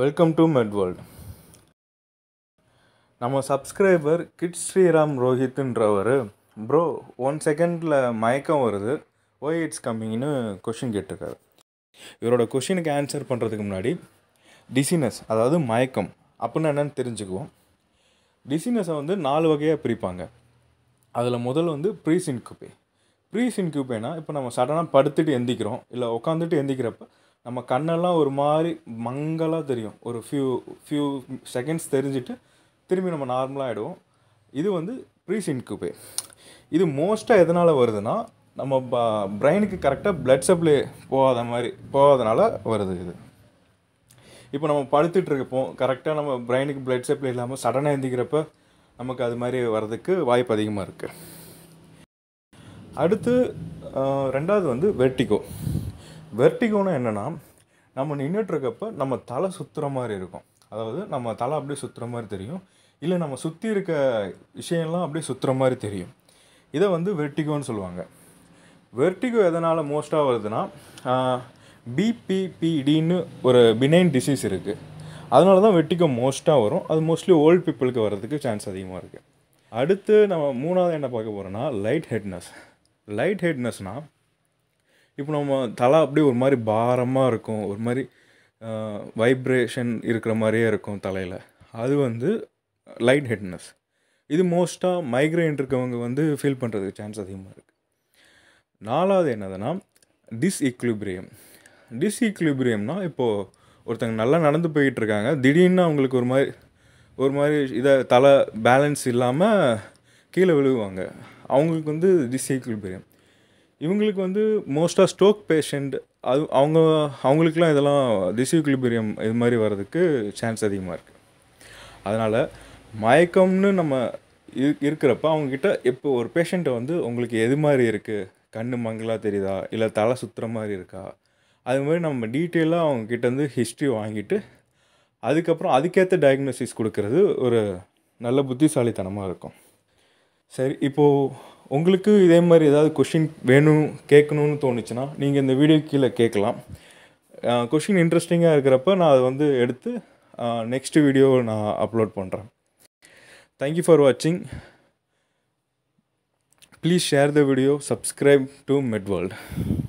welcome to Met World நம்ம subscriber கிட் ஸ்ரீராம் ரோஹித்ன்றவர் ப்ரோ ஒன் செகண்டில் மயக்கம் வருது ஒய் இட்ஸ் கம்மிங்னு கொஷின் கேட்டிருக்காரு இவரோட கொஷினுக்கு ஆன்சர் பண்ணுறதுக்கு முன்னாடி டிசினஸ் அதாவது மயக்கம் அப்படின்னு என்னென்னு தெரிஞ்சுக்குவோம் டிசினஸை வந்து நாலு வகையாக பிரிப்பாங்க அதில் முதல் வந்து ப்ரீசின்குபே ப்ரீசின்குபேனா இப்போ நம்ம சடனாக படுத்துட்டு எந்திக்கிறோம் இல்லை உட்காந்துட்டு எந்திக்கிறப்போ நம்ம கண்ணெல்லாம் ஒரு மாதிரி மங்கலாக தெரியும் ஒரு ஃபியூ ஃபியூ செகண்ட்ஸ் தெரிஞ்சுட்டு திரும்பி நம்ம நார்மலாக ஆகிடுவோம் இது வந்து ப்ரீசின்குபே இது மோஸ்ட்டாக எதனால் வருதுன்னா நம்ம ப பிரெயினுக்கு கரெக்டாக பிளட் சப்ளை போகாத மாதிரி போகாதனால வருது இது இப்போ நம்ம படுத்துட்ருக்கப்போம் கரெக்டாக நம்ம பிரெயினுக்கு பிளட் சப்ளை இல்லாமல் சடனாக எழுந்திக்கிறப்ப நமக்கு அது மாதிரி வர்றதுக்கு வாய்ப்பு அதிகமாக இருக்குது அடுத்து ரெண்டாவது வந்து வெர்டிகோ வெர்டிகோனா என்னென்னா நம்ம நின்றுட்டுருக்கப்ப நம்ம தலை சுற்றுற மாதிரி இருக்கும் அதாவது நம்ம தலை அப்படியே சுற்றுற மாதிரி தெரியும் இல்லை நம்ம சுற்றி இருக்க விஷயம்லாம் அப்படியே சுற்றுற மாதிரி தெரியும் இதை வந்து வெர்டிகோன்னு சொல்லுவாங்க வெர்டிகோ எதனால் மோஸ்ட்டாக வருதுன்னா பிபிபிடின்னு ஒரு பினைன் டிசீஸ் இருக்குது அதனால தான் வெட்டிக்கோ மோஸ்ட்டாக வரும் அது மோஸ்ட்லி ஓல்டு பீப்புளுக்கு வர்றதுக்கு சான்ஸ் அதிகமாக இருக்குது அடுத்து நம்ம மூணாவது என்ன பார்க்க போகிறோன்னா லைட் ஹெட்னஸ் லைட் ஹெட்னஸ்னால் இப்போ நம்ம தலை அப்படியே ஒரு மாதிரி பாரமாக இருக்கும் ஒரு மாதிரி வைப்ரேஷன் இருக்கிற மாதிரியே இருக்கும் தலையில் அது வந்து லைட் ஹெட்னஸ் இது மோஸ்ட்டாக மைக்ரைன் இருக்கவங்க வந்து ஃபீல் பண்ணுறதுக்கு சான்ஸ் அதிகமாக இருக்குது நாலாவது என்னதுன்னா டிஸ்இக்லிபிரியம் டிஸ்இக்லிபிரியம்னா இப்போது ஒருத்தங்க நல்லா நடந்து போயிட்டு இருக்காங்க திடீர்னு அவங்களுக்கு ஒரு மாதிரி ஒரு மாதிரி இதை தலை பேலன்ஸ் இல்லாமல் கீழே விழுவாங்க அவங்களுக்கு வந்து டிஸ்இக்லிபிரியம் இவங்களுக்கு வந்து மோஸ்ட்டாக ஸ்ட்ரோக் பேஷண்ட் அது அவங்க அவங்களுக்குலாம் இதெல்லாம் டிஸ்யூக்லிபீரியம் இது மாதிரி வர்றதுக்கு சான்ஸ் அதிகமாக இருக்குது அதனால் மயக்கம்னு நம்ம இரு இருக்கிறப்ப அவங்கக்கிட்ட இப்போ ஒரு பேஷண்ட்டை வந்து உங்களுக்கு எது மாதிரி இருக்குது கண் மங்களாக தெரியுதா இல்லை தலை சுற்றுற மாதிரி இருக்கா அது மாதிரி நம்ம டீட்டெயிலாக வந்து ஹிஸ்ட்ரி வாங்கிட்டு அதுக்கப்புறம் அதுக்கேற்ற டயக்னோசிஸ் கொடுக்கறது ஒரு நல்ல புத்திசாலித்தனமாக இருக்கும் சரி இப்போது உங்களுக்கு இதே மாதிரி ஏதாவது கொஷின் வேணும் கேட்கணுன்னு தோணுச்சுன்னா நீங்கள் இந்த வீடியோ கீழே கேட்கலாம் கொஷின் இன்ட்ரெஸ்டிங்காக இருக்கிறப்ப நான் அதை வந்து எடுத்து நெக்ஸ்ட் வீடியோ நான் அப்லோட் பண்ணுறேன் தேங்க்யூ ஃபார் வாட்சிங் please share the video subscribe to Met world